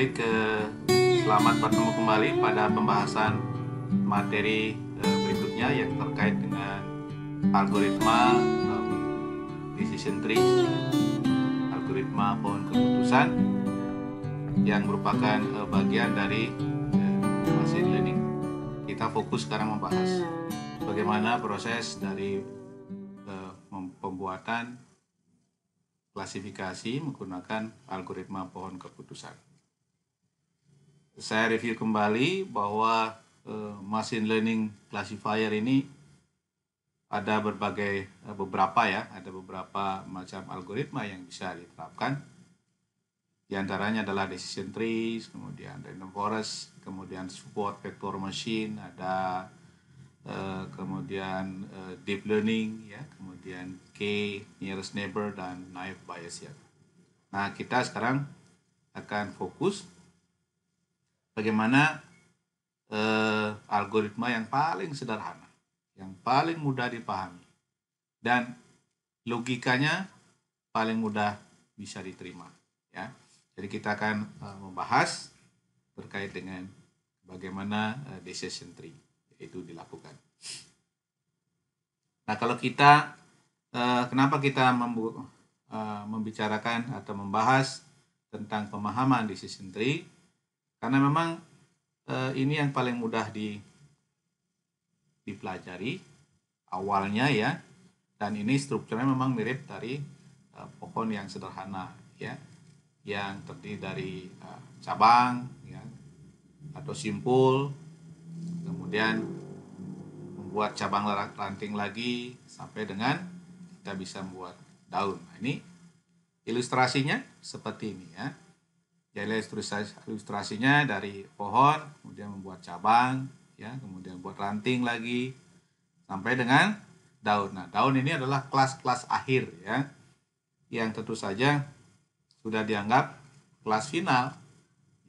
baik selamat bertemu kembali pada pembahasan materi eh, berikutnya yang terkait dengan algoritma eh, decision tree, algoritma pohon keputusan yang merupakan eh, bagian dari machine learning. Kita fokus sekarang membahas bagaimana proses dari pembuatan klasifikasi menggunakan algoritma pohon keputusan saya review kembali bahwa uh, machine learning classifier ini ada berbagai eh, beberapa ya, ada beberapa macam algoritma yang bisa diterapkan. Di antaranya adalah decision trees, kemudian random forest, kemudian support vector machine, ada eh, kemudian deep learning ya, kemudian K nearest neighbor dan naive bias ya. Nah, kita sekarang akan fokus bagaimana eh, algoritma yang paling sederhana, yang paling mudah dipahami, dan logikanya paling mudah bisa diterima. Ya, jadi kita akan eh, membahas terkait dengan bagaimana eh, decision tree itu dilakukan. Nah, kalau kita eh, kenapa kita membu, eh, membicarakan atau membahas tentang pemahaman decision tree? Karena memang eh, ini yang paling mudah di dipelajari awalnya ya. Dan ini strukturnya memang mirip dari eh, pohon yang sederhana ya, yang terdiri dari eh, cabang ya atau simpul, kemudian membuat cabang ranting lagi sampai dengan kita bisa membuat daun. Nah, ini ilustrasinya seperti ini ya. Jadi ilustrasi, ilustrasinya dari pohon kemudian membuat cabang ya kemudian buat ranting lagi sampai dengan daun nah daun ini adalah kelas-kelas akhir ya yang tentu saja sudah dianggap kelas final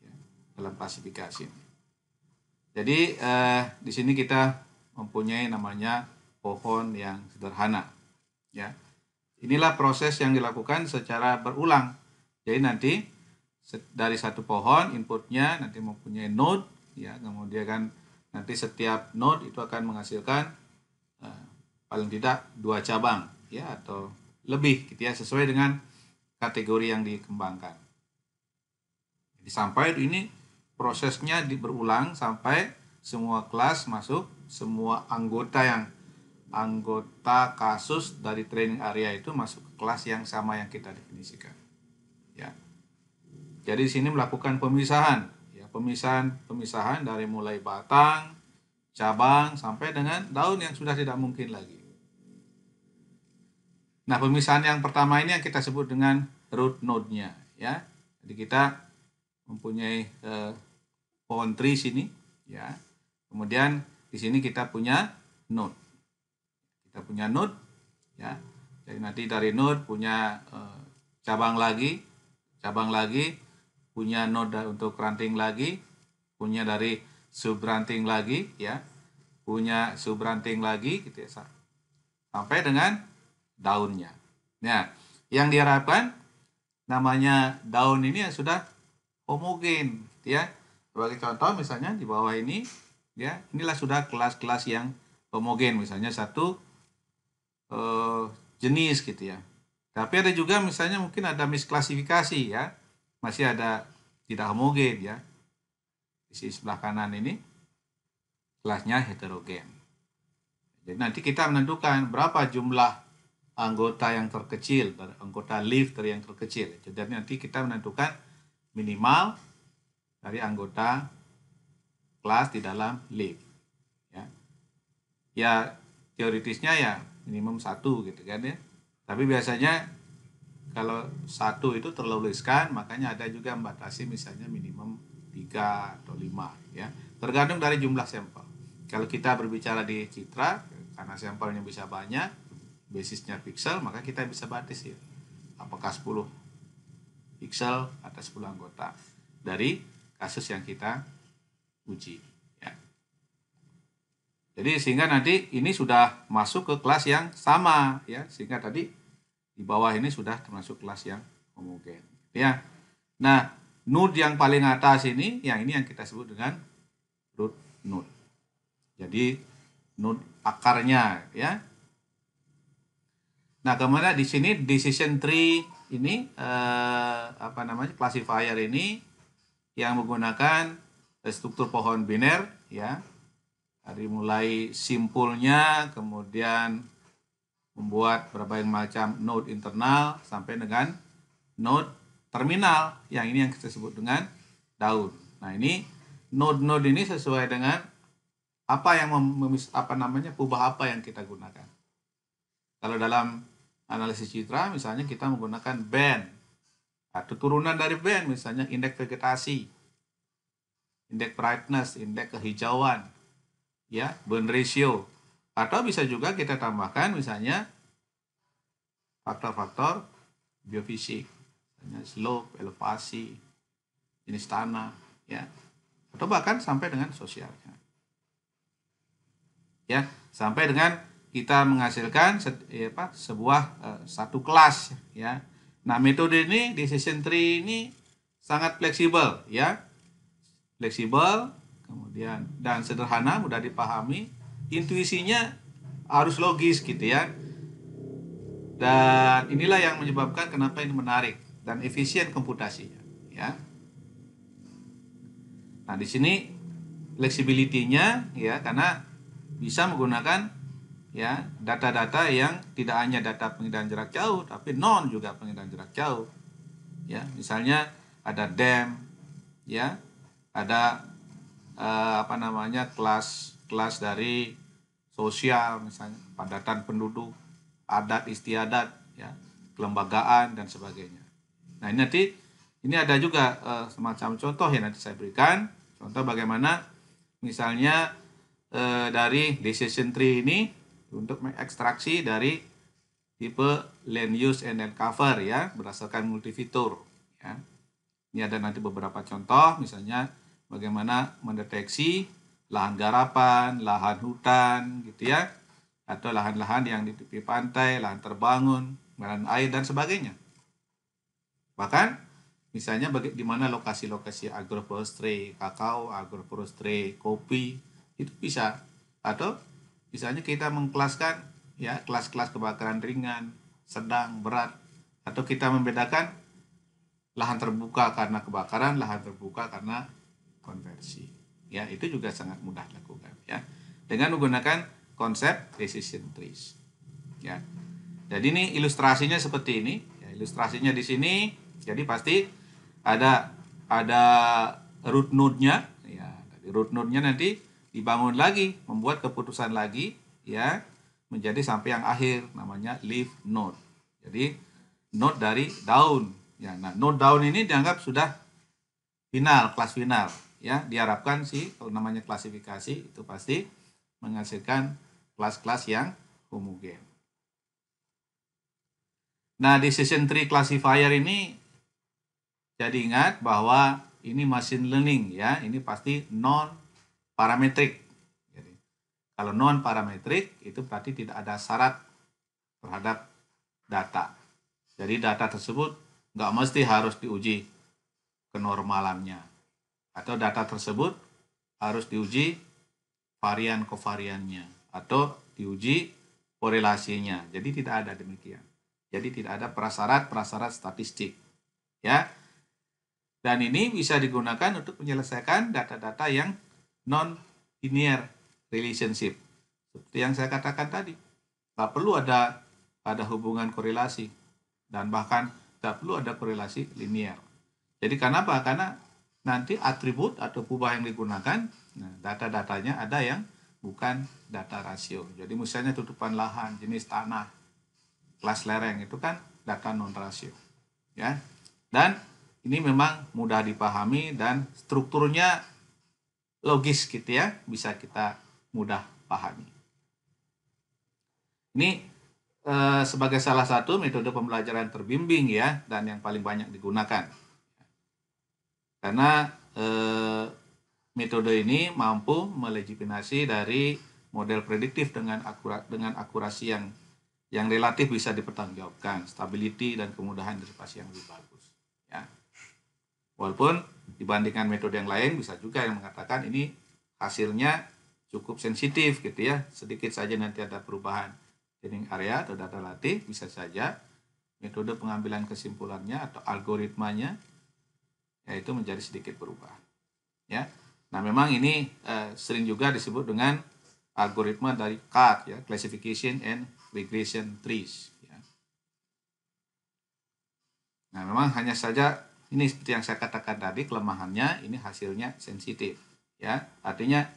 ya, dalam klasifikasi jadi eh, di sini kita mempunyai namanya pohon yang sederhana ya inilah proses yang dilakukan secara berulang jadi nanti dari satu pohon inputnya nanti mempunyai node ya kemudian kan nanti setiap node itu akan menghasilkan uh, paling tidak dua cabang ya atau lebih gitu ya sesuai dengan kategori yang dikembangkan. Jadi sampai ini prosesnya berulang sampai semua kelas masuk semua anggota yang anggota kasus dari training area itu masuk ke kelas yang sama yang kita definisikan. Jadi sini melakukan pemisahan, ya, pemisahan pemisahan dari mulai batang, cabang sampai dengan daun yang sudah tidak mungkin lagi. Nah, pemisahan yang pertama ini yang kita sebut dengan root node-nya, ya. Jadi kita mempunyai eh, pohon tree sini, ya. Kemudian di sini kita punya node. Kita punya node, ya. Jadi nanti dari node punya eh, cabang lagi, cabang lagi, punya noda untuk ranting lagi, punya dari subranting lagi ya, punya subranting lagi gitu ya. Sampai dengan daunnya. Nah, yang diharapkan namanya daun ini ya sudah homogen gitu ya. Sebagai contoh misalnya di bawah ini ya, inilah sudah kelas-kelas yang homogen misalnya satu eh, jenis gitu ya. Tapi ada juga misalnya mungkin ada misklasifikasi ya masih ada tidak homogen ya. Sisi sebelah kanan ini kelasnya heterogen. Jadi nanti kita menentukan berapa jumlah anggota yang terkecil, anggota lift dari yang terkecil. Jadi nanti kita menentukan minimal dari anggota kelas di dalam lift. Ya, ya teoritisnya ya minimum satu gitu kan ya. Tapi biasanya kalau satu itu terlalu terluluskan makanya ada juga membatasi misalnya minimum 3 atau 5 ya tergantung dari jumlah sampel kalau kita berbicara di citra karena sampelnya bisa banyak basisnya pixel maka kita bisa batasi ya. apakah 10 pixel atau 10 anggota dari kasus yang kita uji ya. jadi sehingga nanti ini sudah masuk ke kelas yang sama ya sehingga tadi di bawah ini sudah termasuk kelas yang homogen. Ya. Nah, node yang paling atas ini, yang ini yang kita sebut dengan root node. Jadi node akarnya ya. Nah, kemudian di sini decision tree ini eh, apa namanya? classifier ini yang menggunakan struktur pohon biner ya. Dari mulai simpulnya, kemudian membuat berbagai macam node internal sampai dengan node terminal yang ini yang kita sebut dengan daun. Nah, ini node-node ini sesuai dengan apa yang memis, apa namanya kubah apa yang kita gunakan. Kalau dalam analisis citra misalnya kita menggunakan band atau nah, turunan dari band misalnya indeks vegetasi, indeks brightness, indeks kehijauan, ya, burn ratio. Atau bisa juga kita tambahkan misalnya faktor-faktor biofisik, misalnya slope, elevasi, jenis tanah, ya. Atau bahkan sampai dengan sosialnya. Ya, sampai dengan kita menghasilkan se ya eh, apa, sebuah uh, satu kelas ya. Nah, metode ini di tree 3 ini sangat fleksibel ya. Fleksibel, kemudian dan sederhana, mudah dipahami intuisinya harus logis gitu ya dan inilah yang menyebabkan kenapa ini menarik dan efisien komputasinya ya nah di sini fleksibilitinya ya karena bisa menggunakan ya data-data yang tidak hanya data pengindahan jarak jauh tapi non juga pengindahan jarak jauh ya misalnya ada dam e ya ada eh, apa namanya kelas kelas dari sosial misalnya, padatan penduduk, adat istiadat, ya, kelembagaan dan sebagainya. Nah, ini nanti ini ada juga uh, semacam contoh yang nanti saya berikan, contoh bagaimana misalnya uh, dari decision tree ini untuk mengekstraksi dari tipe land use and land cover ya berdasarkan multifitur ya. Ini ada nanti beberapa contoh misalnya bagaimana mendeteksi lahan garapan, lahan hutan gitu ya, atau lahan-lahan yang di tepi pantai, lahan terbangun, lahan air dan sebagainya. Bahkan misalnya bagi, di mana lokasi-lokasi agroforestry, kakao, agroforestry, kopi itu bisa atau misalnya kita mengkelaskan ya kelas-kelas kebakaran ringan, sedang, berat atau kita membedakan lahan terbuka karena kebakaran, lahan terbuka karena konversi ya itu juga sangat mudah dilakukan ya dengan menggunakan konsep decision trees ya jadi ini ilustrasinya seperti ini ya, ilustrasinya di sini jadi pasti ada ada root node-nya ya dari root node-nya nanti dibangun lagi membuat keputusan lagi ya menjadi sampai yang akhir namanya leaf node jadi node dari daun ya nah node daun ini dianggap sudah final kelas final ya diharapkan sih kalau namanya klasifikasi itu pasti menghasilkan kelas-kelas yang homogen. Nah, decision tree classifier ini jadi ingat bahwa ini machine learning ya, ini pasti non parametrik Jadi kalau non parametrik itu berarti tidak ada syarat terhadap data. Jadi data tersebut nggak mesti harus diuji kenormalannya atau data tersebut harus diuji varian kovariannya atau diuji korelasinya. Jadi tidak ada demikian. Jadi tidak ada prasyarat-prasyarat statistik. Ya. Dan ini bisa digunakan untuk menyelesaikan data-data yang non linear relationship. Seperti yang saya katakan tadi. Tidak perlu ada ada hubungan korelasi dan bahkan tidak perlu ada korelasi linear. Jadi kenapa? Karena nanti atribut atau kubah yang digunakan nah, data-datanya ada yang bukan data rasio jadi misalnya tutupan lahan jenis tanah kelas lereng itu kan data non rasio ya dan ini memang mudah dipahami dan strukturnya logis gitu ya bisa kita mudah pahami ini eh, sebagai salah satu metode pembelajaran terbimbing ya dan yang paling banyak digunakan karena eh, metode ini mampu melegitimasi dari model prediktif dengan akurat dengan akurasi yang yang relatif bisa dipertanggungjawabkan, stability dan kemudahan antisipasi yang lebih bagus. Ya. Walaupun dibandingkan metode yang lain bisa juga yang mengatakan ini hasilnya cukup sensitif gitu ya, sedikit saja nanti ada perubahan training area atau data latih bisa saja metode pengambilan kesimpulannya atau algoritmanya yaitu menjadi sedikit berubah. Ya. Nah, memang ini eh, sering juga disebut dengan algoritma dari CAT ya, classification and regression trees ya. Nah, memang hanya saja ini seperti yang saya katakan tadi kelemahannya ini hasilnya sensitif ya. Artinya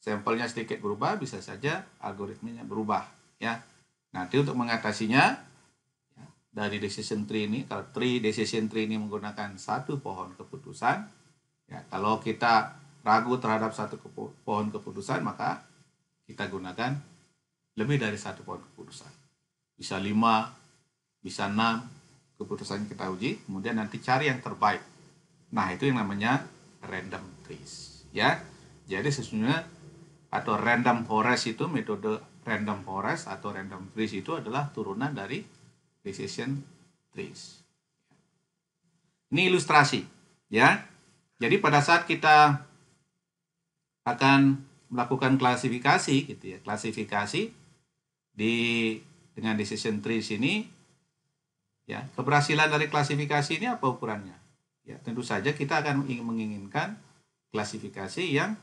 sampelnya sedikit berubah bisa saja algoritmanya berubah ya. Nanti untuk mengatasinya dari decision tree ini kalau tree decision tree ini menggunakan satu pohon keputusan ya kalau kita ragu terhadap satu kepo pohon keputusan maka kita gunakan lebih dari satu pohon keputusan bisa lima bisa enam keputusan kita uji kemudian nanti cari yang terbaik nah itu yang namanya random trees ya jadi sesungguhnya atau random forest itu metode random forest atau random trees itu adalah turunan dari decision trees. Ini ilustrasi, ya. Jadi pada saat kita akan melakukan klasifikasi gitu ya, klasifikasi di dengan decision trees ini ya, keberhasilan dari klasifikasi ini apa ukurannya? Ya, tentu saja kita akan menginginkan klasifikasi yang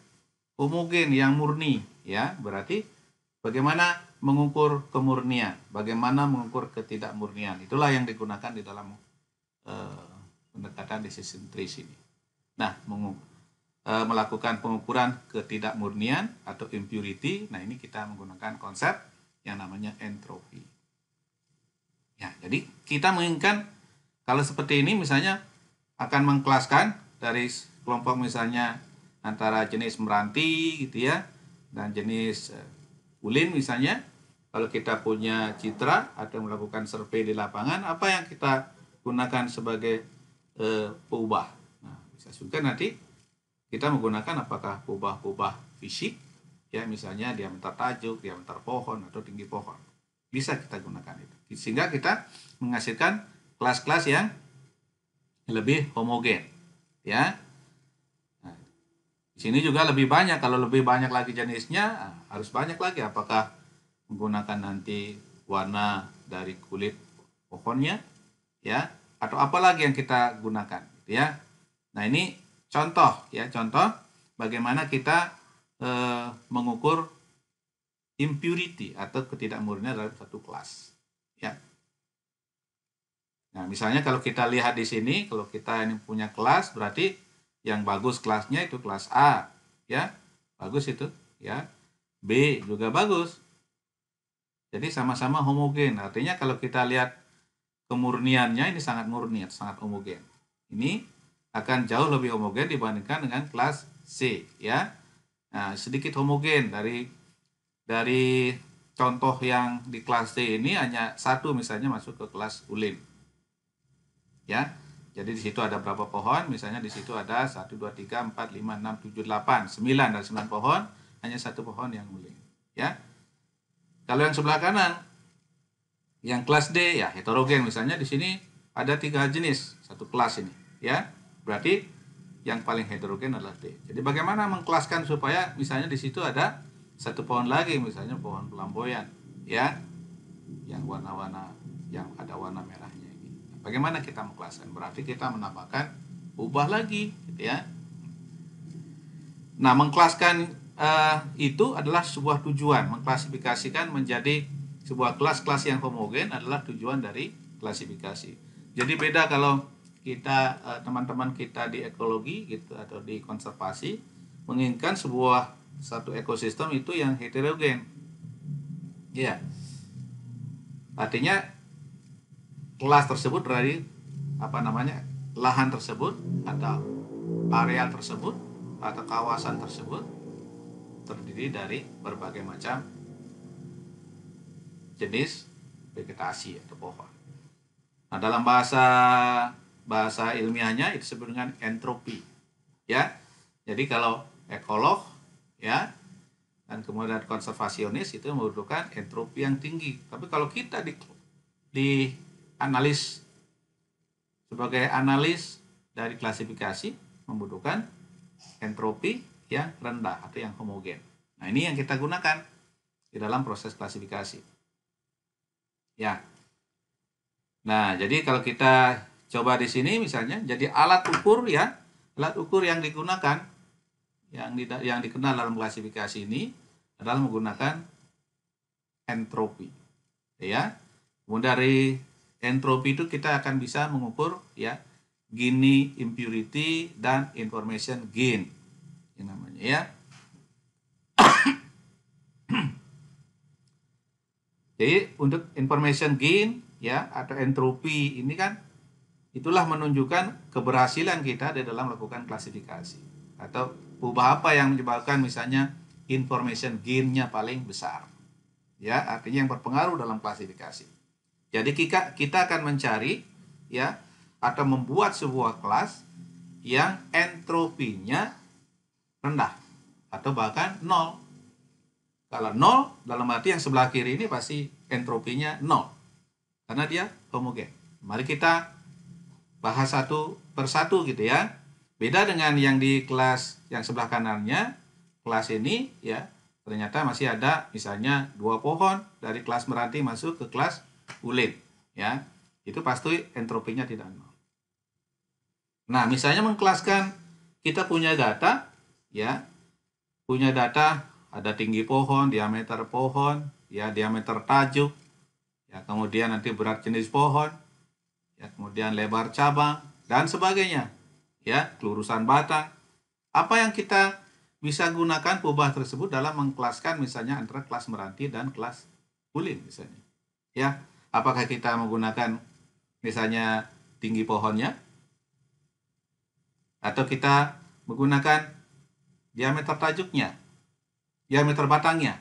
homogen, yang murni ya. Berarti bagaimana mengukur kemurnian, bagaimana mengukur ketidakmurnian. Itulah yang digunakan di dalam uh, pendekatan decision trees ini. Nah, mengukur eh, melakukan pengukuran ketidakmurnian atau impurity. Nah, ini kita menggunakan konsep yang namanya entropi. Ya, jadi kita menginginkan kalau seperti ini misalnya akan mengkelaskan dari kelompok misalnya antara jenis meranti gitu ya dan jenis eh, ulin misalnya kalau kita punya citra, atau melakukan survei di lapangan, apa yang kita gunakan sebagai e, eh, pubah? Nah, bisa juga nanti kita menggunakan apakah pubah-pubah fisik, ya misalnya diameter tajuk, diameter pohon, atau tinggi pohon. Bisa kita gunakan itu. Sehingga kita menghasilkan kelas-kelas yang lebih homogen. Ya, Nah, di sini juga lebih banyak. Kalau lebih banyak lagi jenisnya, ah, harus banyak lagi. Apakah menggunakan nanti warna dari kulit pohonnya ya atau apalagi yang kita gunakan gitu ya nah ini contoh ya contoh bagaimana kita e, mengukur impurity atau ketidakmurnian dalam satu kelas ya nah misalnya kalau kita lihat di sini kalau kita ini punya kelas berarti yang bagus kelasnya itu kelas A ya bagus itu ya B juga bagus jadi sama-sama homogen. Artinya kalau kita lihat kemurniannya ini sangat murni, sangat homogen. Ini akan jauh lebih homogen dibandingkan dengan kelas C, ya. Nah, sedikit homogen dari dari contoh yang di kelas C ini hanya satu misalnya masuk ke kelas ulin. Ya. Jadi di situ ada berapa pohon? Misalnya di situ ada 1 2 3 4 5 6 7 8, 9 dari 9 pohon hanya satu pohon yang ulin, ya. Kalau yang sebelah kanan, yang kelas D ya heterogen misalnya di sini ada tiga jenis satu kelas ini ya. Berarti yang paling heterogen adalah D. Jadi bagaimana mengklaskan supaya misalnya di situ ada satu pohon lagi misalnya pohon pelamboyan ya yang warna-warna yang ada warna merahnya ini. Bagaimana kita mengklaskan? Berarti kita menambahkan ubah lagi gitu ya. Nah, mengklaskan uh, itu adalah sebuah tujuan mengklasifikasikan menjadi sebuah kelas-kelas yang homogen adalah tujuan dari klasifikasi. Jadi beda kalau kita eh, teman-teman uh, kita di ekologi gitu atau di konservasi menginginkan sebuah satu ekosistem itu yang heterogen. Ya. Yeah. Artinya kelas tersebut dari apa namanya? lahan tersebut atau areal tersebut atau kawasan tersebut terdiri dari berbagai macam jenis vegetasi atau pohon. Nah, dalam bahasa bahasa ilmiahnya itu disebut dengan entropi. Ya. Jadi kalau ekolog ya dan kemudian konservasionis itu membutuhkan entropi yang tinggi. Tapi kalau kita di di analis sebagai analis dari klasifikasi membutuhkan entropi yang rendah atau yang homogen. Nah, ini yang kita gunakan di dalam proses klasifikasi. Ya. Nah, jadi kalau kita coba di sini misalnya jadi alat ukur ya, alat ukur yang digunakan yang di, yang dikenal dalam klasifikasi ini adalah menggunakan entropi. Ya. Kemudian dari entropi itu kita akan bisa mengukur ya Gini impurity dan information gain ya namanya ya jadi untuk information gain ya atau entropi ini kan itulah menunjukkan keberhasilan kita di dalam melakukan klasifikasi atau ubah apa yang menyebabkan misalnya information gainnya paling besar ya artinya yang berpengaruh dalam klasifikasi jadi kita kita akan mencari ya atau membuat sebuah kelas yang entropinya rendah atau bahkan nol. Kalau nol dalam arti yang sebelah kiri ini pasti entropinya nol karena dia homogen. Mari kita bahas satu persatu gitu ya. Beda dengan yang di kelas yang sebelah kanannya, kelas ini ya ternyata masih ada misalnya dua pohon dari kelas meranti masuk ke kelas ulin ya itu pasti entropinya tidak nol. Nah misalnya mengkelaskan kita punya data ya punya data ada tinggi pohon, diameter pohon, ya diameter tajuk, ya kemudian nanti berat jenis pohon, ya kemudian lebar cabang dan sebagainya, ya kelurusan batang. Apa yang kita bisa gunakan pubah tersebut dalam mengkelaskan misalnya antara kelas meranti dan kelas ulin misalnya. Ya, apakah kita menggunakan misalnya tinggi pohonnya atau kita menggunakan diameter tajuknya, diameter batangnya,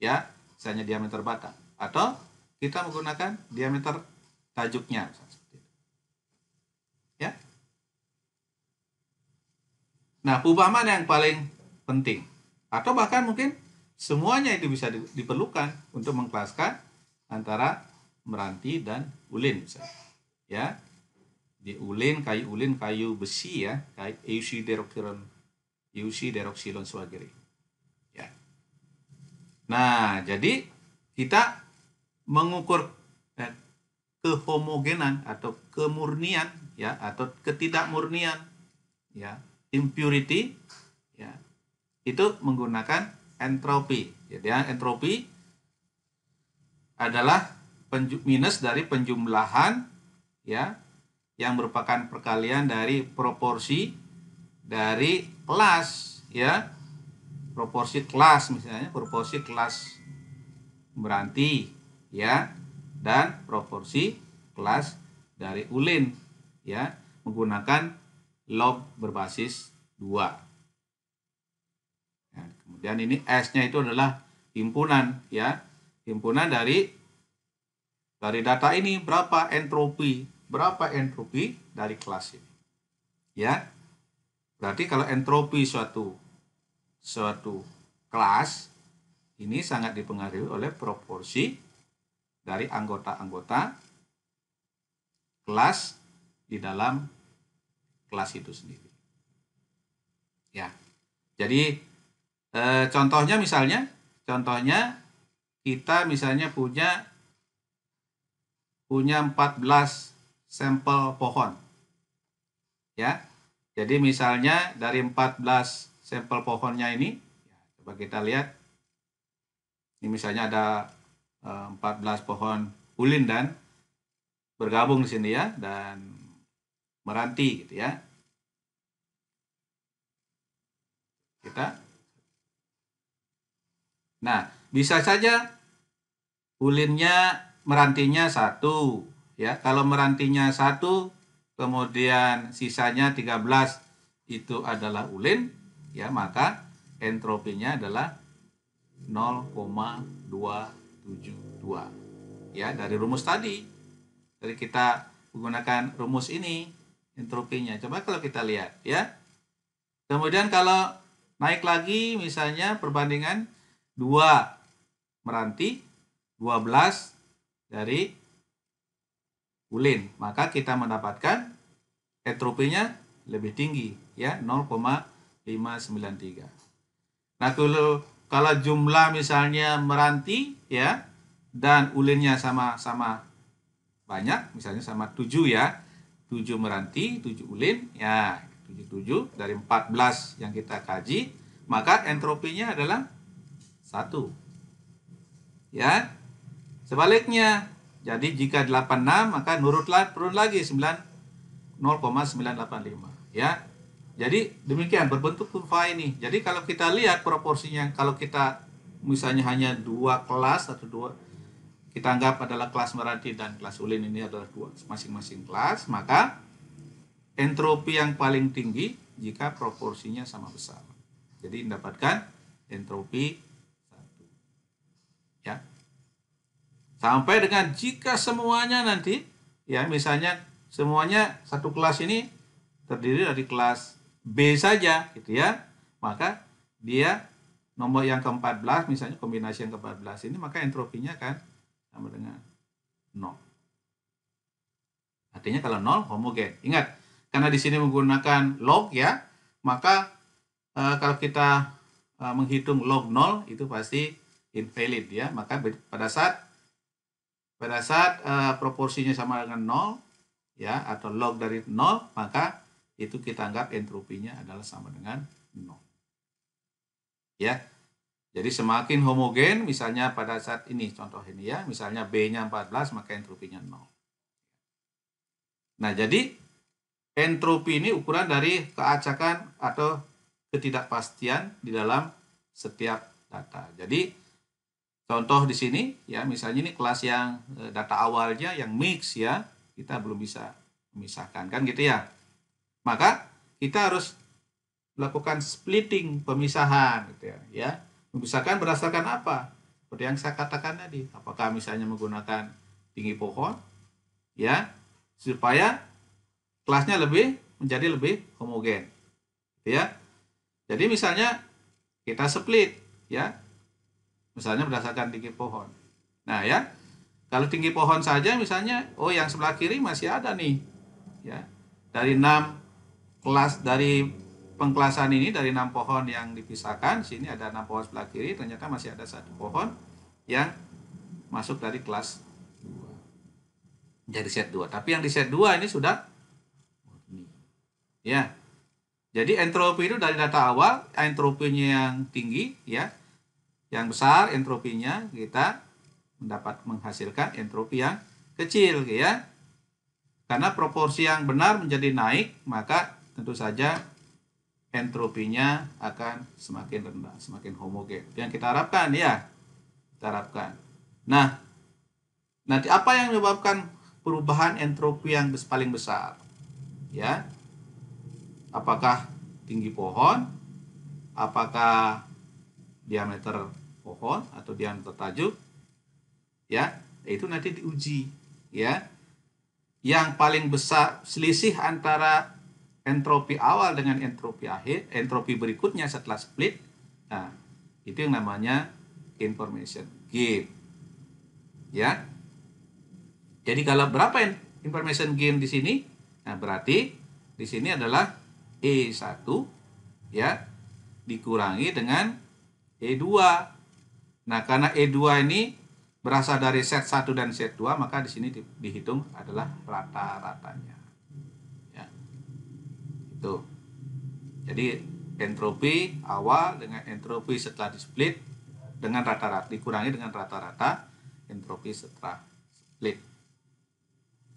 ya, misalnya diameter batang, atau kita menggunakan diameter tajuknya, ya. Nah, perubahan yang paling penting, atau bahkan mungkin semuanya itu bisa diperlukan untuk mengkelaskan antara meranti dan ulin, misalnya, ya di ulin kayu ulin kayu besi ya kayu eusiderokiron UC deroxylon swagiri. Ya. Nah, jadi kita mengukur eh, kehomogenan atau kemurnian ya atau ketidakmurnian ya impurity ya itu menggunakan entropi. Jadi entropi adalah minus dari penjumlahan ya yang merupakan perkalian dari proporsi dari kelas ya proporsi kelas misalnya proporsi kelas beranti ya dan proporsi kelas dari ulin ya menggunakan log berbasis 2 ya, kemudian ini S nya itu adalah himpunan ya himpunan dari dari data ini berapa entropi berapa entropi dari kelas ini ya Berarti kalau entropi suatu suatu kelas ini sangat dipengaruhi oleh proporsi dari anggota-anggota kelas di dalam kelas itu sendiri. Ya. Jadi e, contohnya misalnya, contohnya kita misalnya punya punya 14 sampel pohon. Ya, jadi misalnya dari 14 sampel pohonnya ini, coba kita lihat. Ini misalnya ada 14 eh, pohon ulin dan bergabung di sini ya dan meranti gitu ya. Kita Nah, bisa saja ulinnya merantinya satu ya. Kalau merantinya satu kemudian sisanya 13 itu adalah ulin, ya maka entropinya adalah 0,272. Ya, dari rumus tadi. Dari kita menggunakan rumus ini entropinya. Coba kalau kita lihat, ya. Kemudian kalau naik lagi misalnya perbandingan 2 meranti 12 dari ulin, maka kita mendapatkan entropinya lebih tinggi ya 0,593. Nah, kalau kalau jumlah misalnya meranti ya dan ulinnya sama-sama banyak, misalnya sama 7 ya. 7 meranti, 7 ulin, ya 77 dari 14 yang kita kaji, maka entropinya adalah satu Ya. Sebaliknya jadi jika 86 maka nurutlah turun lagi 9 0,985 ya. Jadi demikian berbentuk kurva ini. Jadi kalau kita lihat proporsinya kalau kita misalnya hanya dua kelas atau dua kita anggap adalah kelas Meranti dan kelas Ulin ini adalah dua masing-masing kelas, maka entropi yang paling tinggi jika proporsinya sama besar. Jadi mendapatkan entropi Sampai dengan jika semuanya nanti, ya misalnya semuanya satu kelas ini terdiri dari kelas B saja, gitu ya. Maka dia nomor yang ke-14, misalnya kombinasi yang ke-14 ini, maka entropinya kan sama dengan 0. Artinya kalau 0, homogen. Ingat, karena di sini menggunakan log ya, maka e, kalau kita e, menghitung log 0 itu pasti invalid ya. Maka pada saat pada saat uh, proporsinya sama dengan 0 ya atau log dari 0 maka itu kita anggap entropinya adalah sama dengan 0. Ya. Jadi semakin homogen misalnya pada saat ini contoh ini ya, misalnya B-nya 14 maka entropinya 0. Nah, jadi entropi ini ukuran dari keacakan atau ketidakpastian di dalam setiap data. Jadi Contoh di sini ya misalnya ini kelas yang e, data awalnya yang mix ya kita belum bisa memisahkan kan gitu ya. Maka kita harus melakukan splitting pemisahan gitu ya. ya. Memisahkan berdasarkan apa? Seperti yang saya katakan tadi, apakah misalnya menggunakan tinggi pohon ya supaya kelasnya lebih menjadi lebih homogen. Gitu ya. Jadi misalnya kita split ya misalnya berdasarkan tinggi pohon. Nah ya, kalau tinggi pohon saja misalnya, oh yang sebelah kiri masih ada nih, ya dari enam kelas dari pengkelasan ini dari enam pohon yang dipisahkan, sini ada enam pohon sebelah kiri, ternyata masih ada satu pohon yang masuk dari kelas 2 jadi set 2 tapi yang di set 2 ini sudah ya jadi entropi itu dari data awal entropinya yang tinggi ya yang besar entropinya kita mendapat menghasilkan entropi yang kecil gitu ya. Karena proporsi yang benar menjadi naik, maka tentu saja entropinya akan semakin rendah, semakin homogen. Yang kita harapkan ya, kita harapkan. Nah, nanti apa yang menyebabkan perubahan entropi yang paling besar? Ya. Apakah tinggi pohon? Apakah diameter pohon atau diameter tajuk ya itu nanti diuji ya yang paling besar selisih antara entropi awal dengan entropi akhir entropi berikutnya setelah split nah itu yang namanya information gain ya jadi kalau berapa information gain di sini nah berarti di sini adalah E1 ya dikurangi dengan E2. Nah, karena E2 ini berasal dari set 1 dan set 2, maka di sini di, dihitung adalah rata-ratanya. Ya. Itu. Jadi entropi awal dengan entropi setelah di split dengan rata-rata dikurangi dengan rata-rata entropi setelah split.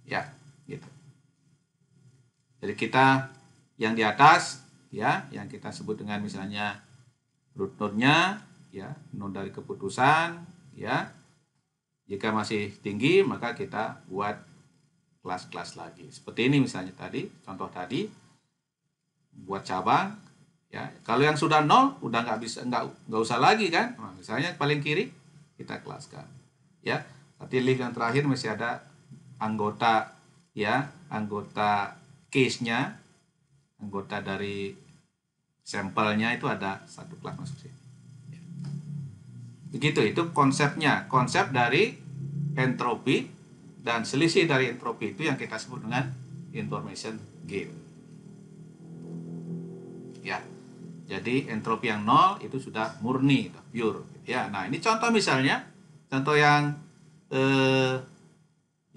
Ya, gitu. Jadi kita yang di atas ya, yang kita sebut dengan misalnya Nuturnya ya non dari keputusan ya. Jika masih tinggi maka kita buat kelas-kelas lagi. Seperti ini misalnya tadi, contoh tadi buat cabang ya. Kalau yang sudah nol udah nggak bisa nggak nggak usah lagi kan. Nah, misalnya paling kiri kita kelaskan ya. Tapi lift yang terakhir masih ada anggota ya, anggota case-nya, anggota dari sampelnya itu ada satu kelas masuk sini begitu itu konsepnya konsep dari entropi dan selisih dari entropi itu yang kita sebut dengan information gain ya jadi entropi yang nol itu sudah murni pure ya nah ini contoh misalnya contoh yang eh,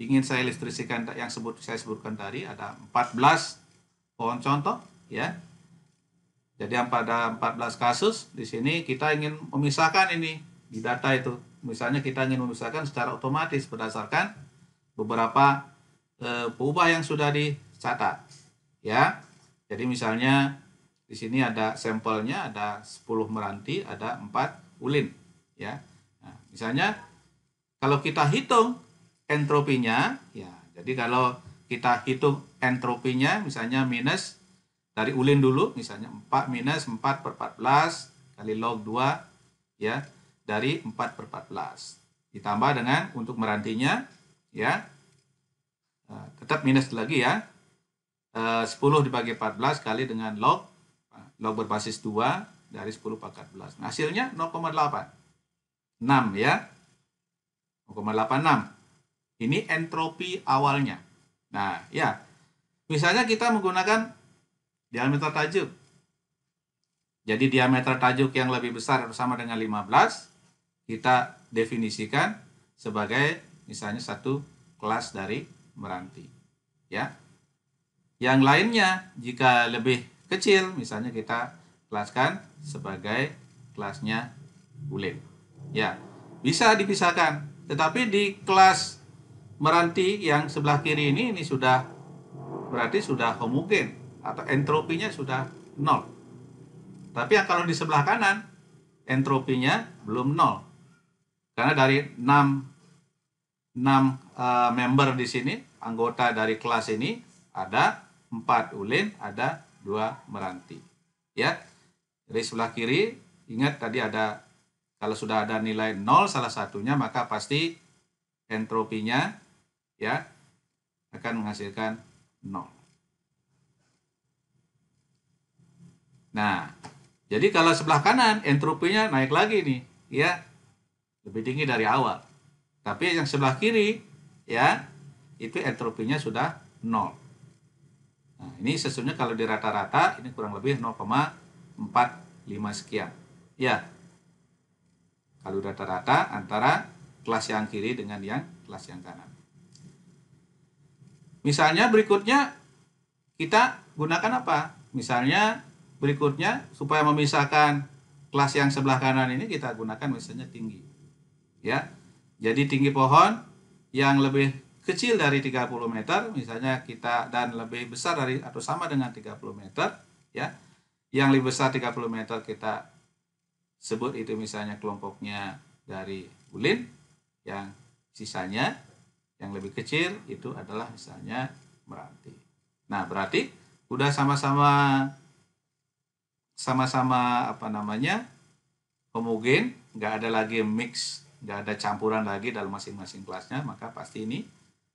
ingin saya ilustrasikan yang sebut saya sebutkan tadi ada 14 pohon contoh ya jadi yang pada 14 kasus di sini kita ingin memisahkan ini di data itu. Misalnya kita ingin memisahkan secara otomatis berdasarkan beberapa e, yang sudah dicatat. Ya. Jadi misalnya di sini ada sampelnya ada 10 meranti, ada 4 ulin, ya. Nah, misalnya kalau kita hitung entropinya, ya. Jadi kalau kita hitung entropinya misalnya minus dari ulin dulu misalnya 4 minus 4 per 14 kali log 2 ya dari 4 per 14. Ditambah dengan untuk merantinya ya eh, tetap minus lagi ya 10 eh, dibagi 14 kali dengan log eh, log berbasis 2 dari 10 per 14. Nah, hasilnya 0,8. 6 ya. 0,86. Ini entropi awalnya. Nah, ya. Misalnya kita menggunakan diameter tajuk. Jadi diameter tajuk yang lebih besar atau sama dengan 15 kita definisikan sebagai misalnya satu kelas dari meranti. Ya. Yang lainnya jika lebih kecil misalnya kita kelaskan sebagai kelasnya ulin. Ya, bisa dipisahkan. Tetapi di kelas meranti yang sebelah kiri ini ini sudah berarti sudah homogen atau entropinya sudah nol. Tapi kalau di sebelah kanan entropinya belum nol. Karena dari 6 6 uh, member di sini, anggota dari kelas ini ada 4 ulin, ada 2 meranti. Ya. Dari sebelah kiri ingat tadi ada kalau sudah ada nilai nol salah satunya maka pasti entropinya ya akan menghasilkan nol. Nah, jadi kalau sebelah kanan entropinya naik lagi nih, ya lebih tinggi dari awal. Tapi yang sebelah kiri, ya itu entropinya sudah nol. Nah, ini sesungguhnya kalau di rata-rata ini kurang lebih 0,45 sekian. Ya, kalau rata-rata antara kelas yang kiri dengan yang kelas yang kanan. Misalnya berikutnya kita gunakan apa? Misalnya Berikutnya, supaya memisahkan kelas yang sebelah kanan ini kita gunakan misalnya tinggi. Ya. Jadi tinggi pohon yang lebih kecil dari 30 meter, misalnya kita dan lebih besar dari atau sama dengan 30 meter, ya. Yang lebih besar 30 meter kita sebut itu misalnya kelompoknya dari ulin, yang sisanya yang lebih kecil itu adalah misalnya meranti. Nah, berarti udah sama-sama sama-sama apa namanya homogen, nggak ada lagi mix, nggak ada campuran lagi dalam masing-masing kelasnya, maka pasti ini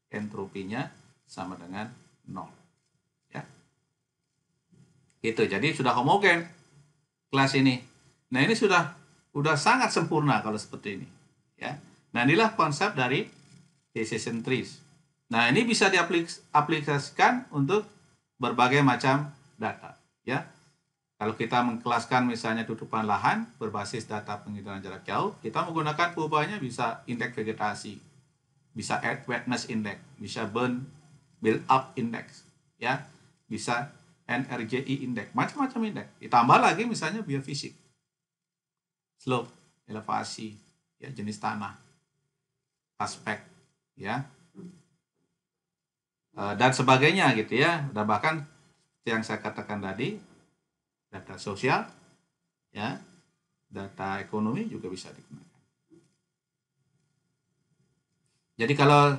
entropinya sama dengan nol. Ya. Itu Jadi sudah homogen kelas ini. Nah, ini sudah sudah sangat sempurna kalau seperti ini, ya. Nah, inilah konsep dari decision trees. Nah, ini bisa diaplikasikan untuk berbagai macam data, ya. Kalau kita mengkelaskan misalnya tutupan lahan berbasis data penghitungan jarak jauh, kita menggunakan perubahannya bisa indeks vegetasi, bisa earth wetness index, bisa burn build up index, ya, bisa NRJI index, macam-macam indeks. Ditambah lagi misalnya biofisik, slope, elevasi, ya jenis tanah, aspek, ya, eh, dan sebagainya gitu ya. Dan bahkan yang saya katakan tadi data sosial, ya, data ekonomi juga bisa digunakan. Jadi kalau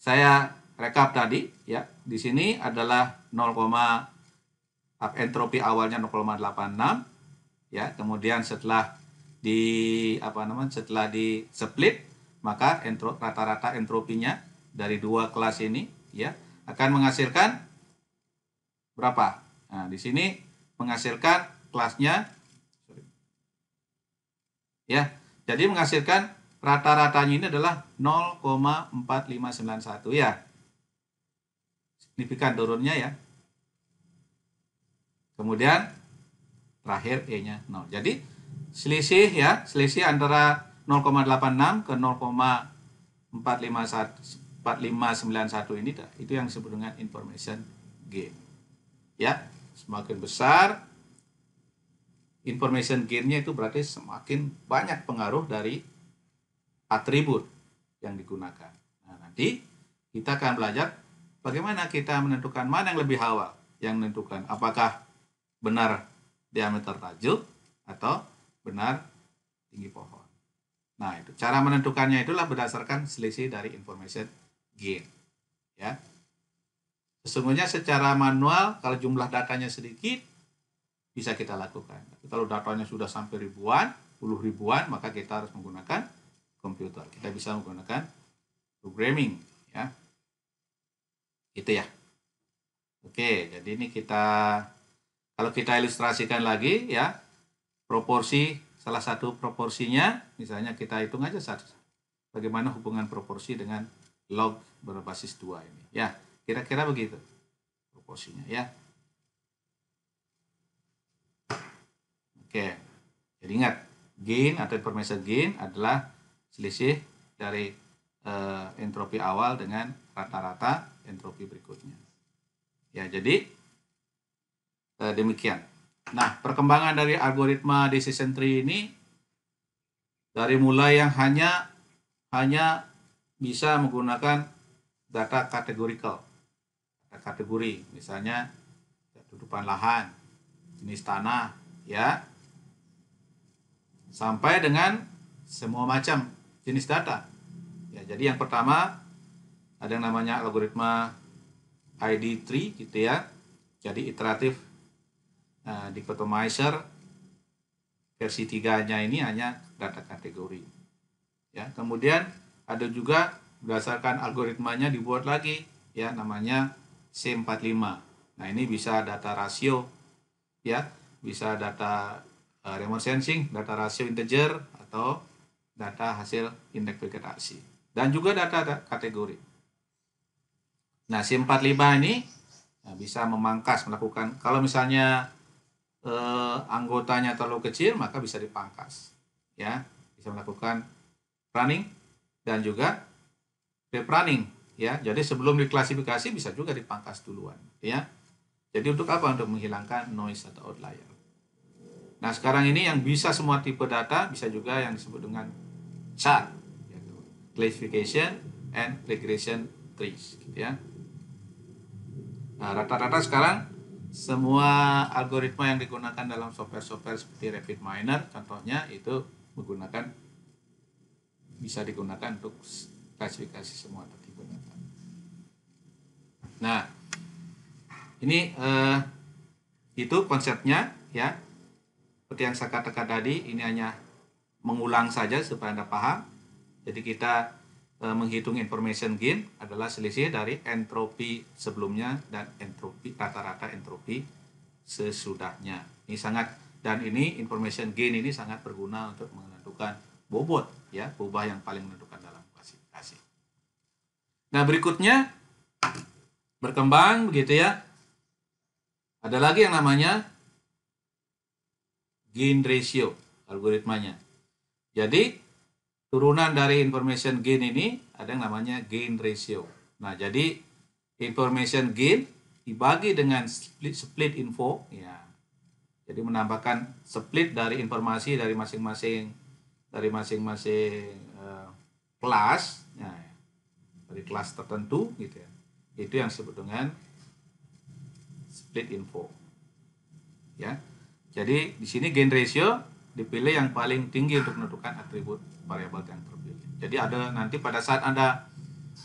saya rekap tadi, ya, di sini adalah 0, entropi awalnya 0,86, ya, kemudian setelah di apa namanya setelah di split maka rata rata-rata entropinya dari dua kelas ini ya akan menghasilkan berapa? Nah, di sini menghasilkan kelasnya sorry. ya jadi menghasilkan rata-ratanya ini adalah 0,4591 ya signifikan turunnya ya kemudian terakhir E nya 0 jadi selisih ya selisih antara 0,86 ke 0,4591 ini itu yang disebut dengan information gain ya semakin besar information gain-nya itu berarti semakin banyak pengaruh dari atribut yang digunakan. Nah, nanti kita akan belajar bagaimana kita menentukan mana yang lebih awal, yang menentukan apakah benar diameter tajuk atau benar tinggi pohon. Nah, itu cara menentukannya itulah berdasarkan selisih dari information gain. Ya. Sesungguhnya secara manual kalau jumlah datanya sedikit bisa kita lakukan. kalau datanya sudah sampai ribuan, puluh ribuan, maka kita harus menggunakan komputer. Kita bisa menggunakan programming, ya. Itu ya. Oke, jadi ini kita kalau kita ilustrasikan lagi ya, proporsi salah satu proporsinya misalnya kita hitung aja satu. Bagaimana hubungan proporsi dengan log berbasis dua ini, ya. Kira-kira begitu proporsinya ya. Oke, jadi ingat gain atau information gain adalah selisih dari uh, eh, entropi awal dengan rata-rata entropi berikutnya. Ya, jadi uh, demikian. Nah, perkembangan dari algoritma decision tree ini dari mulai yang hanya hanya bisa menggunakan data kategorikal kategori misalnya tutupan lahan jenis tanah ya sampai dengan semua macam jenis data ya jadi yang pertama ada yang namanya algoritma ID 3 gitu ya jadi iteratif uh, eh, optimizer versi tiganya ini hanya data kategori ya kemudian ada juga berdasarkan algoritmanya dibuat lagi ya namanya C45. Nah, ini bisa data rasio ya, bisa data eh, remote sensing, data rasio integer atau data hasil indeks vegetasi dan juga data kategori. Nah, C45 ini eh, bisa memangkas melakukan kalau misalnya eh, anggotanya terlalu kecil maka bisa dipangkas ya bisa melakukan running dan juga pre-running ya jadi sebelum diklasifikasi bisa juga dipangkas duluan ya jadi untuk apa untuk menghilangkan noise atau outlier nah sekarang ini yang bisa semua tipe data bisa juga yang disebut dengan chart yaitu classification and regression trees gitu ya nah rata-rata sekarang semua algoritma yang digunakan dalam software-software seperti Miner, contohnya itu menggunakan bisa digunakan untuk klasifikasi semua tadi Nah, ini eh, itu konsepnya ya. Seperti yang saya katakan tadi, ini hanya mengulang saja supaya Anda paham. Jadi kita eh, menghitung information gain adalah selisih dari entropi sebelumnya dan entropi rata-rata entropi sesudahnya. Ini sangat dan ini information gain ini sangat berguna untuk menentukan bobot ya, bobah yang paling menentukan dalam klasifikasi. Nah, berikutnya berkembang begitu ya. Ada lagi yang namanya gain ratio algoritmanya. Jadi turunan dari information gain ini ada yang namanya gain ratio. Nah, jadi information gain dibagi dengan split, split info ya. Jadi menambahkan split dari informasi dari masing-masing dari masing-masing uh, kelas ya, dari kelas tertentu gitu ya. Itu yang disebut dengan split info. Ya. Jadi di sini gain ratio dipilih yang paling tinggi untuk menentukan atribut variabel yang terpilih. Jadi ada nanti pada saat Anda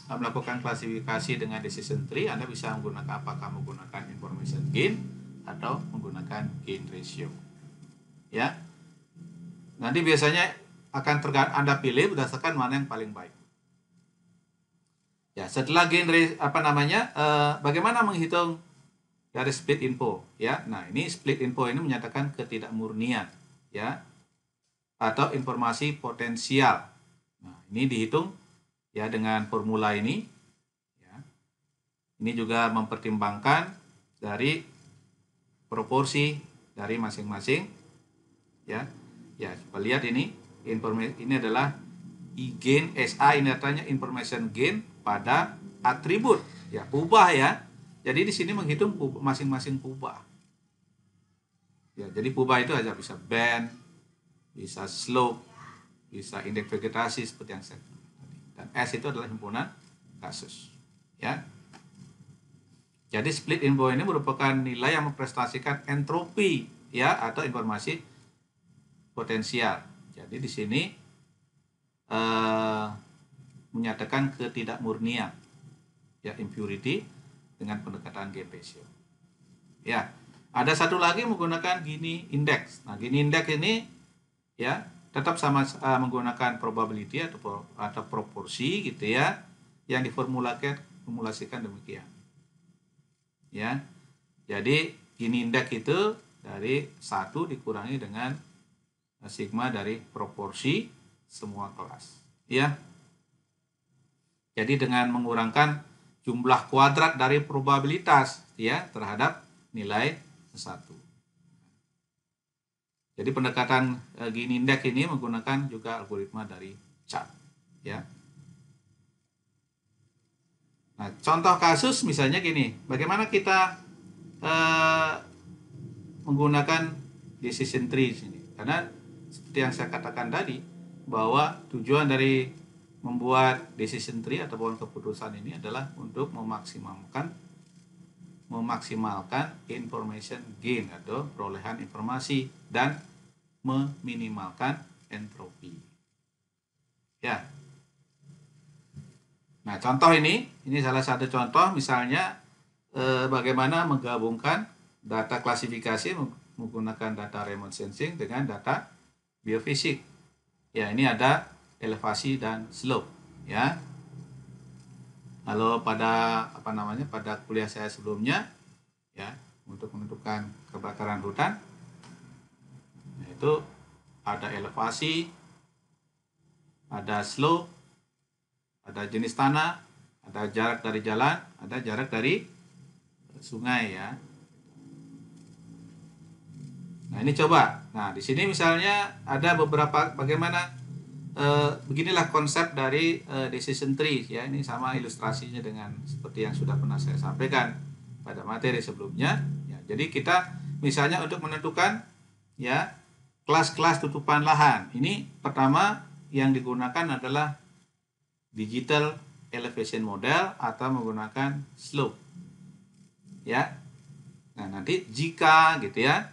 uh, melakukan klasifikasi dengan decision tree, Anda bisa menggunakan apakah menggunakan information gain atau menggunakan gain ratio. Ya. Nanti biasanya akan tergantung Anda pilih berdasarkan mana yang paling baik. Ya, setelah gain apa namanya? Uh, bagaimana menghitung dari split info, ya. Nah, ini split info ini menyatakan ketidakmurnian, ya. Atau informasi potensial. Nah, ini dihitung ya dengan formula ini. Ya. Ini juga mempertimbangkan dari proporsi dari masing-masing ya. Ya, coba lihat ini. Informasi ini adalah I gain SA ini artinya information gain pada atribut ya kubah ya jadi di sini menghitung masing-masing kubah ya jadi kubah itu aja bisa band bisa slope bisa indeks vegetasi seperti yang saya tadi dan S itu adalah himpunan kasus ya jadi split info ini merupakan nilai yang mempresentasikan entropi ya atau informasi potensial. Jadi di sini eh, menyatakan ketidakmurnian ya impurity dengan pendekatan ratio Ya, ada satu lagi menggunakan gini Index. Nah, gini Index ini ya tetap sama uh, menggunakan probability atau pro, atau proporsi gitu ya yang diformulasikan formulasikan demikian. Ya. Jadi gini Index itu dari satu dikurangi dengan eh, sigma dari proporsi semua kelas. Ya. Jadi dengan mengurangkan jumlah kuadrat dari probabilitas ya terhadap nilai satu. Jadi pendekatan eh, Gini Index ini menggunakan juga algoritma dari chart ya. Nah, contoh kasus misalnya gini, bagaimana kita e, menggunakan decision tree ini? Karena seperti yang saya katakan tadi bahwa tujuan dari membuat decision tree ataupun keputusan ini adalah untuk memaksimalkan memaksimalkan information gain atau perolehan informasi dan meminimalkan entropi. Ya. Nah, contoh ini, ini salah satu contoh misalnya eh, bagaimana menggabungkan data klasifikasi menggunakan data remote sensing dengan data biofisik. Ya, ini ada elevasi dan slope ya. Kalau pada apa namanya pada kuliah saya sebelumnya ya untuk menentukan kebakaran hutan itu ada elevasi, ada slope, ada jenis tanah, ada jarak dari jalan, ada jarak dari sungai ya. Nah, ini coba. Nah, di sini misalnya ada beberapa bagaimana Eh, beginilah konsep dari uh, decision tree ya ini sama ilustrasinya dengan seperti yang sudah pernah saya sampaikan pada materi sebelumnya ya, jadi kita misalnya untuk menentukan ya kelas-kelas tutupan lahan ini pertama yang digunakan adalah digital elevation model atau menggunakan slope ya nah nanti jika gitu ya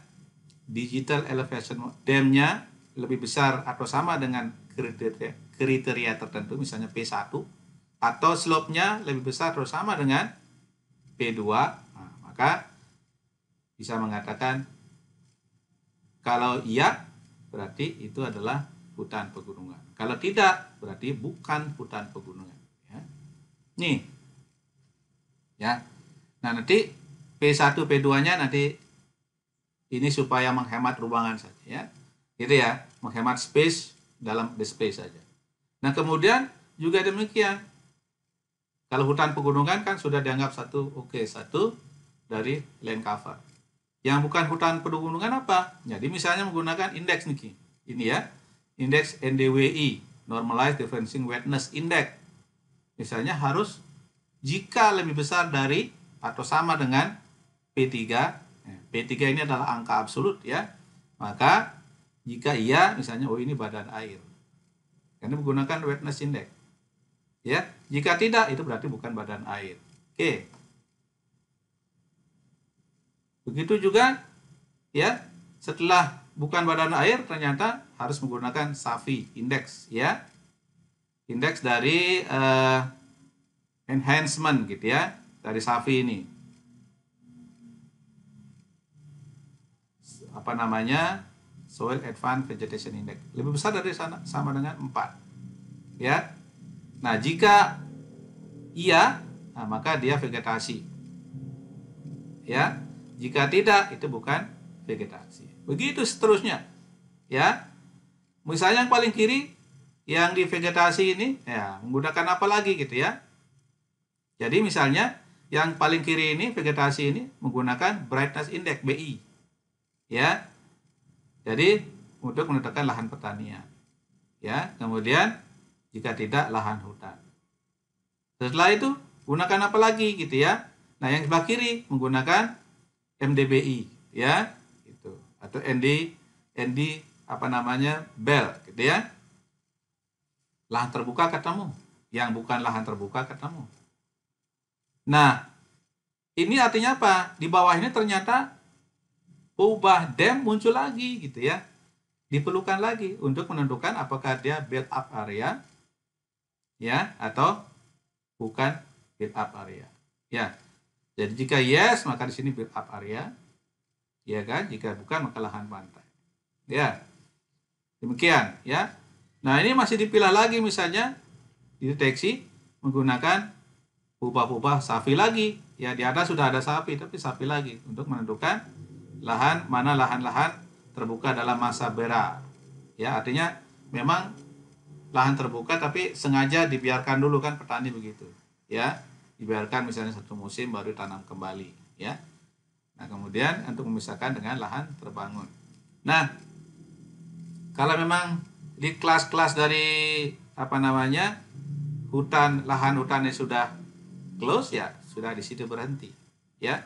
digital elevation damnya lebih besar atau sama dengan kriteria, kriteria tertentu, misalnya P1, atau slope-nya lebih besar atau sama dengan P2, nah, maka bisa mengatakan kalau iya, berarti itu adalah hutan pegunungan. Kalau tidak, berarti bukan hutan pegunungan. Ya. Nih, ya. Nah nanti P1, P2-nya nanti ini supaya menghemat ruangan saja ya. Gitu ya, menghemat space dalam display saja. Nah kemudian juga demikian. Kalau hutan pegunungan kan sudah dianggap satu, oke okay, satu dari land cover. Yang bukan hutan pegunungan apa? Jadi misalnya menggunakan indeks niki, ini ya, indeks NDWI, Normalized Differencing Wetness Index. Misalnya harus jika lebih besar dari atau sama dengan P3, P3 ini adalah angka absolut ya, maka jika iya, misalnya oh ini badan air. Karena menggunakan wetness index. Ya, jika tidak itu berarti bukan badan air. Oke. Begitu juga ya, setelah bukan badan air ternyata harus menggunakan SAFI index, ya. Indeks dari uh, enhancement gitu ya, dari SAFI ini. Apa namanya? Soil Advanced Vegetation Index. Lebih besar dari sana sama dengan 4. Ya. Nah, jika iya, nah maka dia vegetasi. Ya. Jika tidak, itu bukan vegetasi. Begitu seterusnya. Ya. Misalnya yang paling kiri yang di vegetasi ini ya menggunakan apa lagi gitu ya. Jadi misalnya yang paling kiri ini vegetasi ini menggunakan brightness index BI. Ya, jadi untuk menetapkan lahan pertanian. Ya, kemudian jika tidak lahan hutan. Setelah itu gunakan apa lagi gitu ya? Nah, yang sebelah kiri menggunakan MDBI ya, itu atau ND ND apa namanya? BEL gitu ya. Lahan terbuka katamu, yang bukan lahan terbuka katamu. Nah, ini artinya apa? Di bawah ini ternyata ubah dam muncul lagi gitu ya diperlukan lagi untuk menentukan apakah dia build up area ya atau bukan build up area ya jadi jika yes maka di sini build up area ya kan jika bukan maka lahan pantai ya demikian ya nah ini masih dipilah lagi misalnya dideteksi menggunakan ubah-ubah sapi lagi ya di atas sudah ada sapi tapi sapi lagi untuk menentukan lahan mana lahan-lahan terbuka dalam masa bera. Ya, artinya memang lahan terbuka tapi sengaja dibiarkan dulu kan petani begitu. Ya, dibiarkan misalnya satu musim baru tanam kembali, ya. Nah, kemudian untuk memisahkan dengan lahan terbangun. Nah, kalau memang di kelas-kelas dari apa namanya? hutan lahan hutannya sudah close ya, sudah di situ berhenti, ya.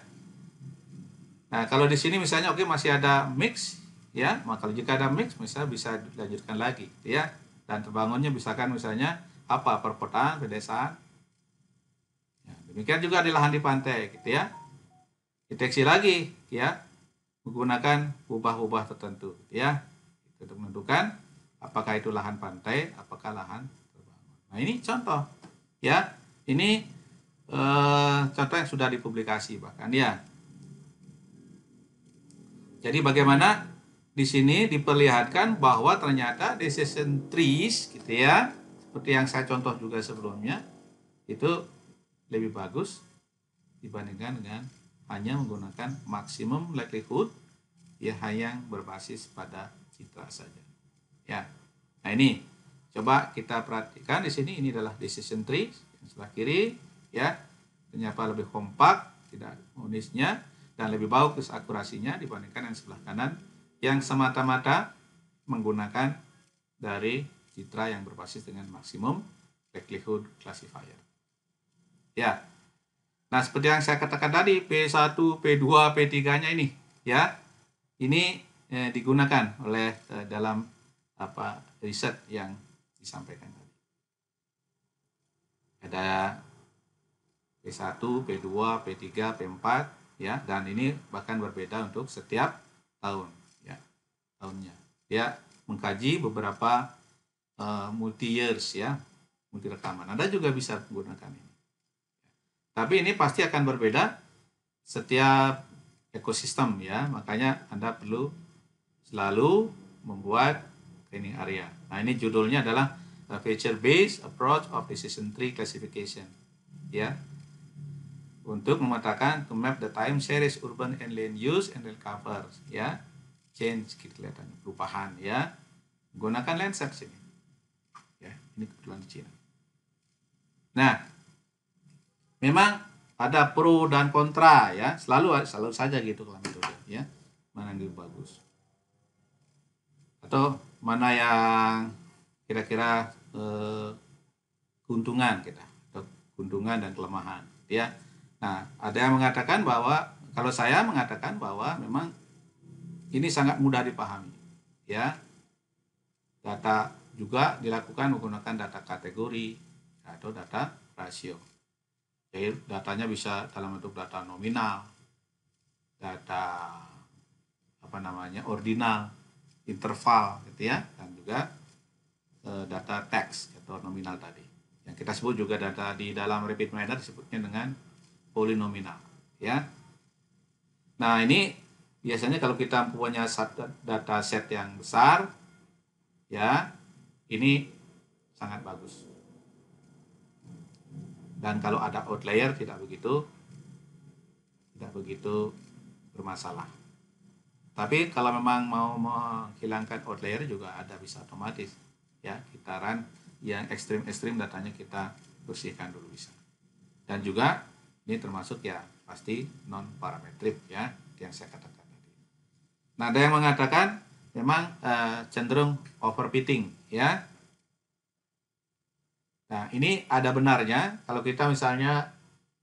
Nah, kalau di sini misalnya oke okay, masih ada mix ya, maka jika ada mix bisa bisa dilanjutkan lagi gitu ya. Dan terbangunnya misalkan misalnya apa? perkotaan, pedesaan. Ya, demikian juga di lahan di pantai gitu ya. Deteksi lagi ya menggunakan ubah-ubah tertentu gitu ya untuk menentukan apakah itu lahan pantai, apakah lahan terbangun. Nah, ini contoh ya. Ini eh, contoh yang sudah dipublikasi bahkan ya jadi bagaimana di sini diperlihatkan bahwa ternyata decision trees gitu ya, seperti yang saya contoh juga sebelumnya, itu lebih bagus dibandingkan dengan hanya menggunakan maksimum likelihood ya hanya berbasis pada citra saja. Ya. Nah, ini coba kita perhatikan di sini ini adalah decision tree yang sebelah kiri ya ternyata lebih kompak tidak unisnya dan lebih bagus akurasinya dibandingkan yang sebelah kanan yang semata-mata menggunakan dari citra yang berbasis dengan maksimum likelihood classifier. Ya. Nah, seperti yang saya katakan tadi, P1, P2, P3-nya ini, ya. Ini eh, digunakan oleh eh, dalam apa riset yang disampaikan tadi. Ada P1, P2, P3, P4, ya dan ini bahkan berbeda untuk setiap tahun ya tahunnya Ya, mengkaji beberapa uh, eh, multi years ya multi rekaman anda juga bisa menggunakan ini tapi ini pasti akan berbeda setiap ekosistem ya makanya anda perlu selalu membuat ini area nah ini judulnya adalah eh, feature based approach of decision tree classification ya untuk memetakan to map the time series urban and land use and land cover ya change kita gitu kelihatan perubahan ya gunakan Landsat sini ya ini kebetulan di Cina nah memang ada pro dan kontra ya selalu selalu saja gitu kalau metode ya mana yang lebih bagus atau mana yang kira-kira eh, keuntungan kita keuntungan dan kelemahan ya Nah, ada yang mengatakan bahwa kalau saya mengatakan bahwa memang ini sangat mudah dipahami, ya. Data juga dilakukan menggunakan data kategori atau data rasio. Jadi datanya bisa dalam bentuk data nominal, data apa namanya ordinal, interval, gitu ya, dan juga e, data teks atau nominal tadi. Yang kita sebut juga data di dalam repeat manner disebutnya dengan polinomial ya nah ini biasanya kalau kita punya data set yang besar ya ini sangat bagus dan kalau ada outlier tidak begitu tidak begitu bermasalah tapi kalau memang mau menghilangkan outlier juga ada bisa otomatis ya kitaran yang ekstrim-ekstrim datanya kita bersihkan dulu bisa dan juga ini termasuk ya pasti non parametrik ya yang saya katakan tadi. Nah, ada yang mengatakan memang e, cenderung overfitting ya. Nah, ini ada benarnya kalau kita misalnya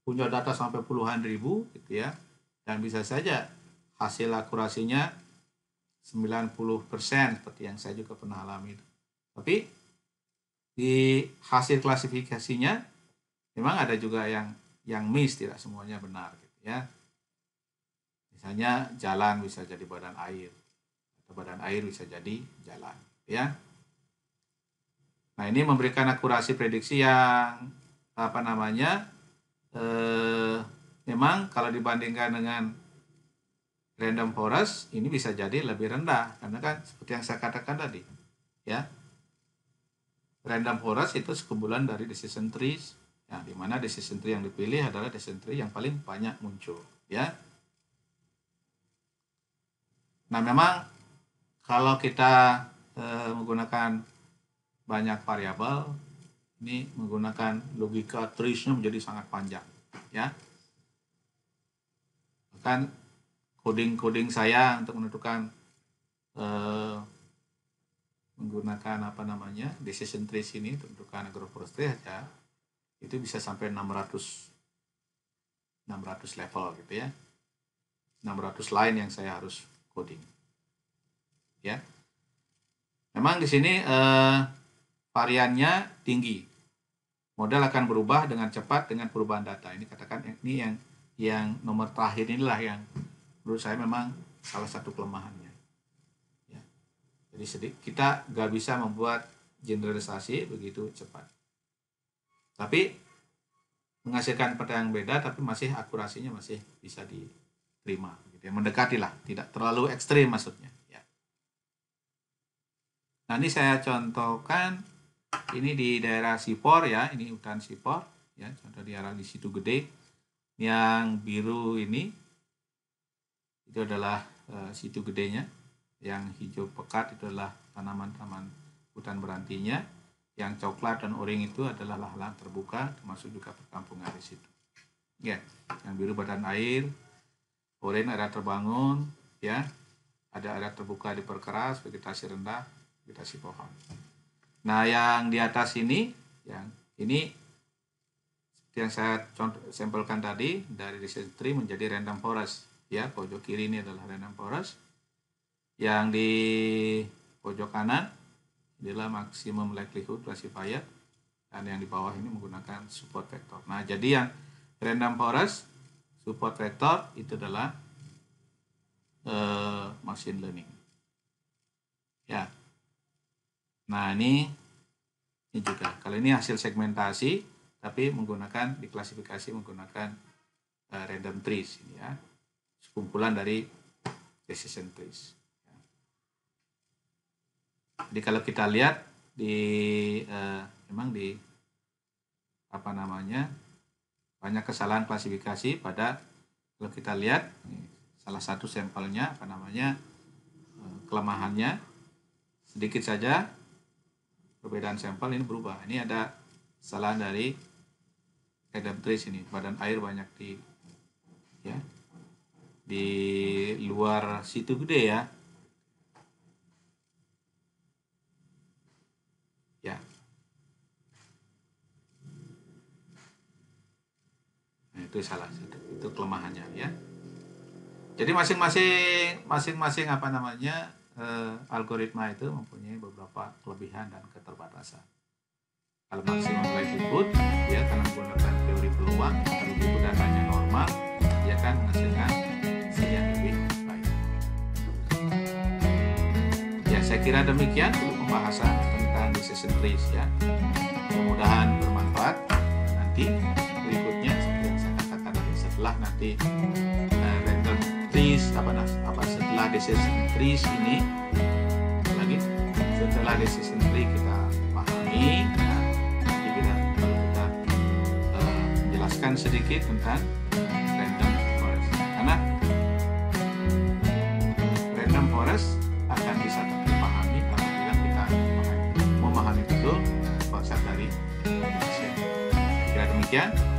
punya data sampai puluhan ribu gitu ya dan bisa saja hasil akurasinya 90% seperti yang saya juga pernah alami itu. Tapi di hasil klasifikasinya memang ada juga yang yang miss tidak semuanya benar gitu ya misalnya jalan bisa jadi badan air atau badan air bisa jadi jalan gitu ya nah ini memberikan akurasi prediksi yang apa namanya eh, memang kalau dibandingkan dengan random forest ini bisa jadi lebih rendah karena kan seperti yang saya katakan tadi ya random forest itu sekumpulan dari decision trees Nah, di mana decision tree yang dipilih adalah decision tree yang paling banyak muncul, ya. Nah, memang kalau kita e, menggunakan banyak variabel, ini menggunakan logika treesnya menjadi sangat panjang, ya. Bahkan coding-coding saya untuk menentukan e, menggunakan apa namanya decision trees ini untuk menentukan agroforestry saja itu bisa sampai 600 600 level gitu ya 600 line yang saya harus coding ya memang di sini eh, variannya tinggi modal akan berubah dengan cepat dengan perubahan data ini katakan eh, ini yang yang nomor terakhir inilah yang menurut saya memang salah satu kelemahannya ya. jadi sedikit kita nggak bisa membuat generalisasi begitu cepat. Tapi menghasilkan yang beda tapi masih akurasinya masih bisa diterima gitu ya mendekati lah tidak terlalu ekstrim maksudnya ya nah ini saya contohkan ini di daerah Sipor ya ini hutan Sipor ya contoh di arah di situ gede yang biru ini itu adalah e, situ gedenya yang hijau pekat itu adalah tanaman-tanaman hutan berantinya yang coklat dan orange itu adalah lahan terbuka termasuk juga perkampungan di situ ya yang biru badan air orange area terbangun ya ada area terbuka diperkeras vegetasi rendah vegetasi pohon nah yang di atas ini yang ini yang saya contoh, sampelkan tadi dari research tree menjadi random forest ya pojok kiri ini adalah random forest yang di pojok kanan bila maksimum likelihood classifier dan yang di bawah ini menggunakan support vector. Nah, jadi yang random forest support vector itu adalah uh, machine learning. Ya. Nah, ini ini juga. Kalau ini hasil segmentasi tapi menggunakan diklasifikasi menggunakan uh, random trees ini ya. Sekumpulan dari decision trees. Jadi kalau kita lihat di uh, memang di apa namanya banyak kesalahan klasifikasi pada kalau kita lihat salah satu sampelnya apa namanya uh, kelemahannya sedikit saja perbedaan sampel ini berubah. Ini ada kesalahan dari Adam ini badan air banyak di ya di luar situ gede ya itu salah itu kelemahannya ya jadi masing-masing masing-masing apa namanya eh, algoritma itu mempunyai beberapa kelebihan dan keterbatasan kalau maksimum likelihood ya karena menggunakan teori peluang terhubung datanya normal dia akan menghasilkan hasil yang lebih baik ya saya kira demikian untuk pembahasan tentang decision trees ya mudah-mudahan bermanfaat nanti berikutnya setelah nanti uh, random trees apa nah, apa setelah decision trees ini lagi setelah decision tree kita pahami nah, nanti kita kalau kita uh, jelaskan sedikit tentang eh, random forest karena random forest akan bisa terpahami apabila kita memahami, memahami betul konsep dari Indonesia. Kira demikian.